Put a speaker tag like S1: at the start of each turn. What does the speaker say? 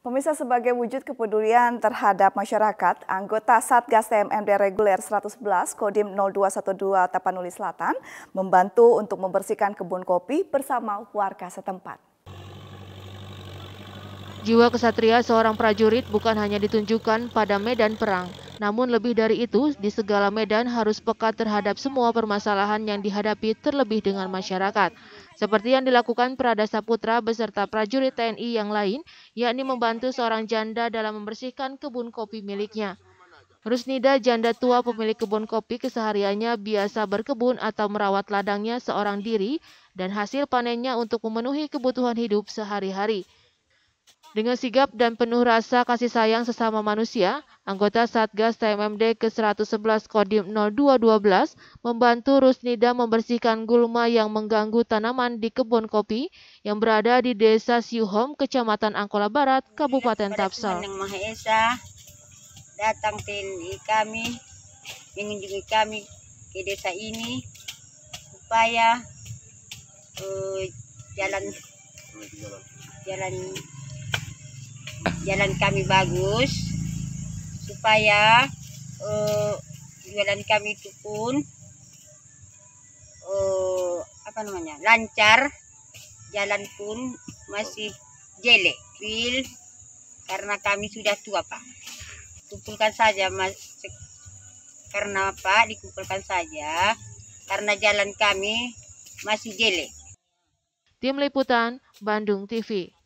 S1: Pemirsa sebagai wujud kepedulian terhadap masyarakat, anggota Satgas TMMD Reguler 111 Kodim 0212 Tapanuli Selatan membantu untuk membersihkan kebun kopi bersama warga setempat.
S2: Jiwa kesatria seorang prajurit bukan hanya ditunjukkan pada medan perang, namun lebih dari itu, di segala medan harus peka terhadap semua permasalahan yang dihadapi terlebih dengan masyarakat. Seperti yang dilakukan Prada Saputra beserta prajurit TNI yang lain, yakni membantu seorang janda dalam membersihkan kebun kopi miliknya. Rusnida, janda tua pemilik kebun kopi, kesehariannya biasa berkebun atau merawat ladangnya seorang diri dan hasil panennya untuk memenuhi kebutuhan hidup sehari-hari. Dengan sigap dan penuh rasa kasih sayang sesama manusia, anggota Satgas TMMD ke-111 Kodim 0212 membantu Rusnida membersihkan gulma yang mengganggu tanaman di kebun kopi yang berada di Desa Siuhom, Kecamatan Angkola Barat, Kabupaten Tapsel. Maha
S3: Esa, datang TNI kami, mengunjungi kami ke desa ini supaya uh, jalan jalan jalan kami bagus supaya uh, eh, jualan kami itu pun uh, apa namanya lancar jalan pun masih jelek wil karena kami sudah tua pak kumpulkan saja mas karena apa dikumpulkan saja karena jalan kami masih jelek
S2: tim liputan Bandung TV